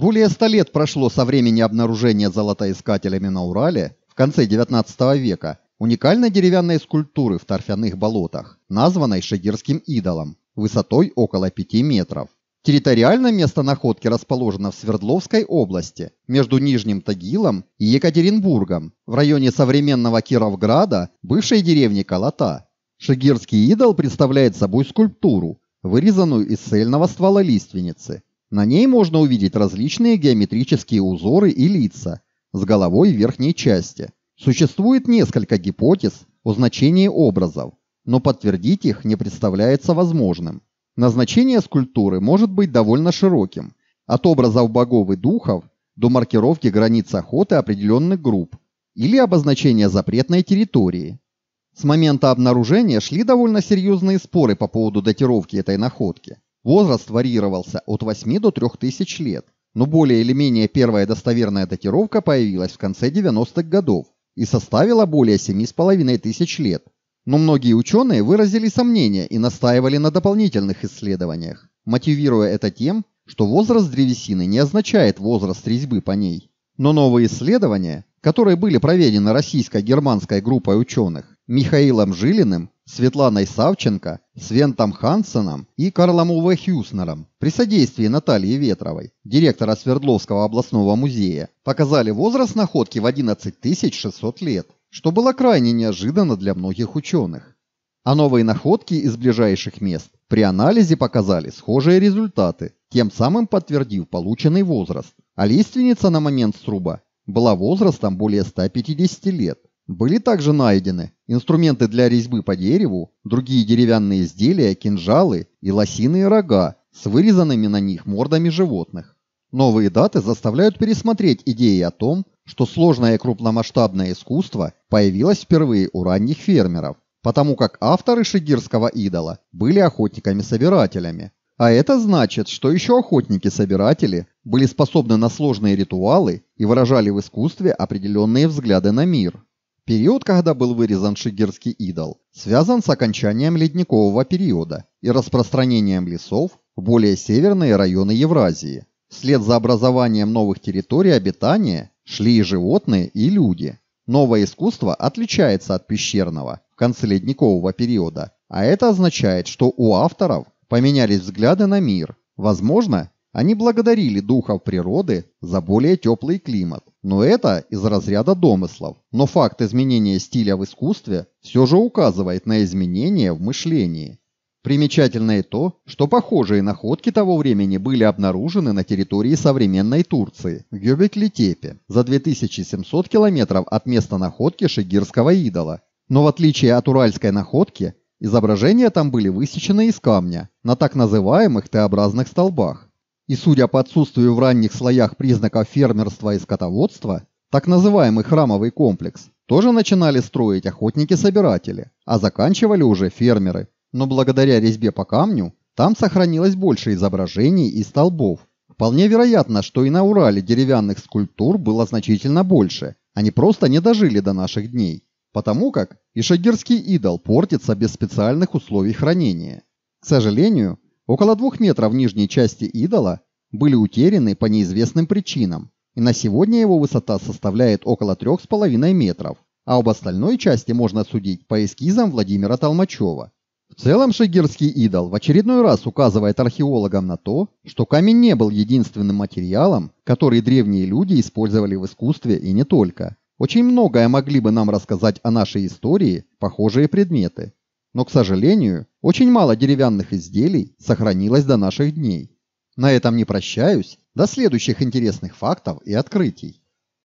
Более ста лет прошло со времени обнаружения золотоискателями на Урале в конце XIX века уникальной деревянной скульптуры в торфяных болотах, названной Шагирским идолом, высотой около 5 метров. Территориально место находки расположено в Свердловской области, между Нижним Тагилом и Екатеринбургом, в районе современного Кировграда, бывшей деревни Колота. Шагирский идол представляет собой скульптуру, вырезанную из цельного ствола лиственницы, на ней можно увидеть различные геометрические узоры и лица с головой верхней части. Существует несколько гипотез о значении образов, но подтвердить их не представляется возможным. Назначение скульптуры может быть довольно широким, от образов богов и духов до маркировки границ охоты определенных групп или обозначения запретной территории. С момента обнаружения шли довольно серьезные споры по поводу датировки этой находки. Возраст варьировался от 8 до 3000 лет, но более или менее первая достоверная датировка появилась в конце 90-х годов и составила более 7,5 тысяч лет. Но многие ученые выразили сомнения и настаивали на дополнительных исследованиях, мотивируя это тем, что возраст древесины не означает возраст резьбы по ней. Но новые исследования, которые были проведены российско-германской группой ученых Михаилом Жилиным Светланой Савченко, Свентом Хансеном и Карлом Уве Хьюснером при содействии Натальи Ветровой, директора Свердловского областного музея, показали возраст находки в 11 600 лет, что было крайне неожиданно для многих ученых. А новые находки из ближайших мест при анализе показали схожие результаты, тем самым подтвердив полученный возраст, а лиственница на момент сруба была возрастом более 150 лет. Были также найдены инструменты для резьбы по дереву, другие деревянные изделия, кинжалы и лосиные рога с вырезанными на них мордами животных. Новые даты заставляют пересмотреть идеи о том, что сложное крупномасштабное искусство появилось впервые у ранних фермеров, потому как авторы шигирского идола были охотниками-собирателями. А это значит, что еще охотники-собиратели были способны на сложные ритуалы и выражали в искусстве определенные взгляды на мир. Период, когда был вырезан шигерский идол, связан с окончанием ледникового периода и распространением лесов в более северные районы Евразии. Вслед за образованием новых территорий обитания шли и животные, и люди. Новое искусство отличается от пещерного в конце ледникового периода, а это означает, что у авторов поменялись взгляды на мир. Возможно, они благодарили духов природы за более теплый климат, но это из разряда домыслов. Но факт изменения стиля в искусстве все же указывает на изменения в мышлении. Примечательно и то, что похожие находки того времени были обнаружены на территории современной Турции, в Гёбеклитепе, за 2700 километров от места находки шигирского идола. Но в отличие от уральской находки, изображения там были высечены из камня на так называемых Т-образных столбах и судя по отсутствию в ранних слоях признаков фермерства и скотоводства, так называемый храмовый комплекс тоже начинали строить охотники-собиратели, а заканчивали уже фермеры. Но благодаря резьбе по камню там сохранилось больше изображений и столбов. Вполне вероятно, что и на Урале деревянных скульптур было значительно больше, они просто не дожили до наших дней, потому как ишагирский идол портится без специальных условий хранения. К сожалению, Около двух метров нижней части идола были утеряны по неизвестным причинам, и на сегодня его высота составляет около трех с половиной метров, а об остальной части можно судить по эскизам Владимира Толмачева. В целом Шагирский идол в очередной раз указывает археологам на то, что камень не был единственным материалом, который древние люди использовали в искусстве и не только. Очень многое могли бы нам рассказать о нашей истории похожие предметы. Но, к сожалению, очень мало деревянных изделий сохранилось до наших дней. На этом не прощаюсь, до следующих интересных фактов и открытий.